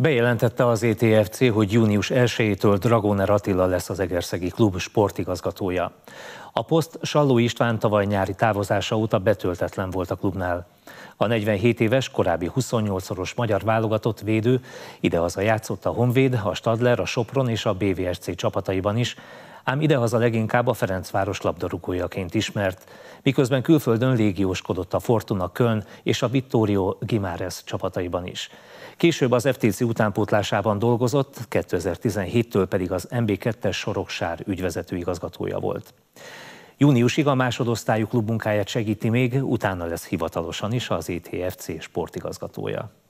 Bejelentette az ETFC, hogy június 1-től Dragoner Attila lesz az Egerszegi Klub sportigazgatója. A poszt Salló István tavaly nyári távozása óta betöltetlen volt a klubnál. A 47 éves, korábbi 28-szoros magyar válogatott védő idehaza játszott a Honvéd, a Stadler, a Sopron és a BVSC csapataiban is, ám idehaza leginkább a Ferencváros labdarúgójaként ismert, miközben külföldön légióskodott a Fortuna Köln és a Vittorio Gimárez csapataiban is. Később az FTC utánpótlásában dolgozott, 2017-től pedig az MB2-es Soroksár ügyvezető igazgatója volt. Júniusig a másodosztályú klub munkáját segíti még, utána lesz hivatalosan is az ETFC sportigazgatója.